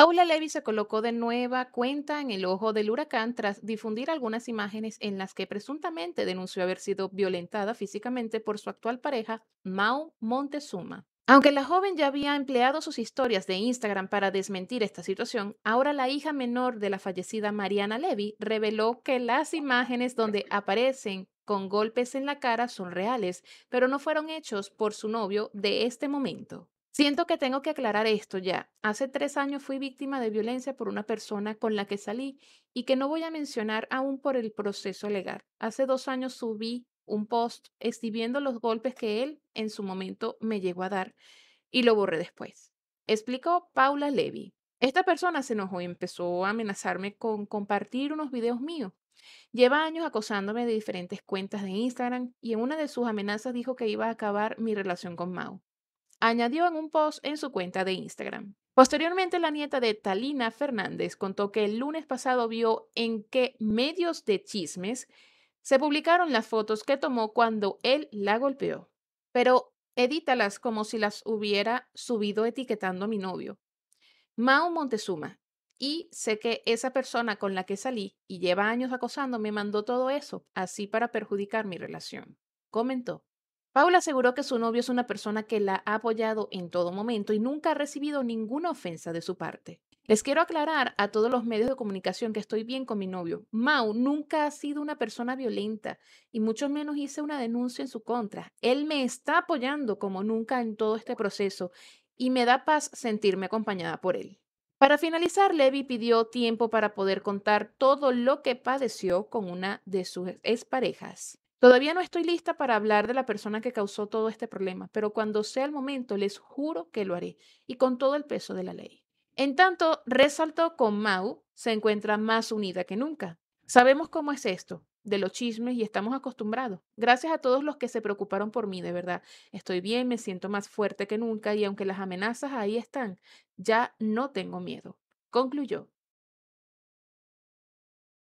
Paula Levy se colocó de nueva cuenta en el ojo del huracán tras difundir algunas imágenes en las que presuntamente denunció haber sido violentada físicamente por su actual pareja, Mao Montezuma. Aunque la joven ya había empleado sus historias de Instagram para desmentir esta situación, ahora la hija menor de la fallecida Mariana Levy reveló que las imágenes donde aparecen con golpes en la cara son reales, pero no fueron hechos por su novio de este momento. Siento que tengo que aclarar esto ya. Hace tres años fui víctima de violencia por una persona con la que salí y que no voy a mencionar aún por el proceso legal. Hace dos años subí un post exhibiendo los golpes que él en su momento me llegó a dar y lo borré después. Explicó Paula Levy. Esta persona se enojó y empezó a amenazarme con compartir unos videos míos. Lleva años acosándome de diferentes cuentas de Instagram y en una de sus amenazas dijo que iba a acabar mi relación con Mao añadió en un post en su cuenta de Instagram. Posteriormente, la nieta de Talina Fernández contó que el lunes pasado vio en qué medios de chismes se publicaron las fotos que tomó cuando él la golpeó, pero edítalas como si las hubiera subido etiquetando a mi novio. Mao Montezuma, y sé que esa persona con la que salí y lleva años acosando me mandó todo eso, así para perjudicar mi relación, comentó. Paula aseguró que su novio es una persona que la ha apoyado en todo momento y nunca ha recibido ninguna ofensa de su parte. Les quiero aclarar a todos los medios de comunicación que estoy bien con mi novio. Mau nunca ha sido una persona violenta y mucho menos hice una denuncia en su contra. Él me está apoyando como nunca en todo este proceso y me da paz sentirme acompañada por él. Para finalizar, Levi pidió tiempo para poder contar todo lo que padeció con una de sus exparejas. Todavía no estoy lista para hablar de la persona que causó todo este problema, pero cuando sea el momento les juro que lo haré y con todo el peso de la ley. En tanto, resaltó con Mau se encuentra más unida que nunca. Sabemos cómo es esto de los chismes y estamos acostumbrados. Gracias a todos los que se preocuparon por mí, de verdad. Estoy bien, me siento más fuerte que nunca y aunque las amenazas ahí están, ya no tengo miedo. Concluyó